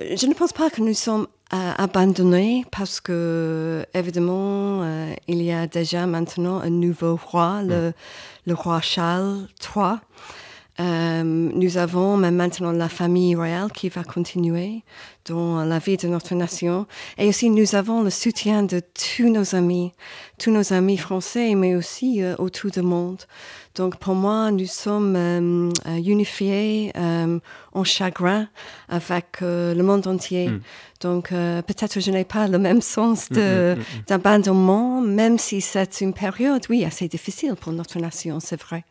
Je ne pense pas que nous sommes euh, abandonnés parce que, évidemment, euh, il y a déjà maintenant un nouveau roi, le, mm. le roi Charles III. Euh, nous avons même maintenant la famille royale qui va continuer dans la vie de notre nation. Et aussi, nous avons le soutien de tous nos amis, tous nos amis français, mais aussi euh, autour du monde. Donc, pour moi, nous sommes euh, unifiés euh, en chagrin avec le monde entier. Hmm. Donc, peut-être je n'ai pas le même sens hmm, hmm, d'abandonnement, même si c'est une période, oui, assez difficile pour notre nation, c'est vrai.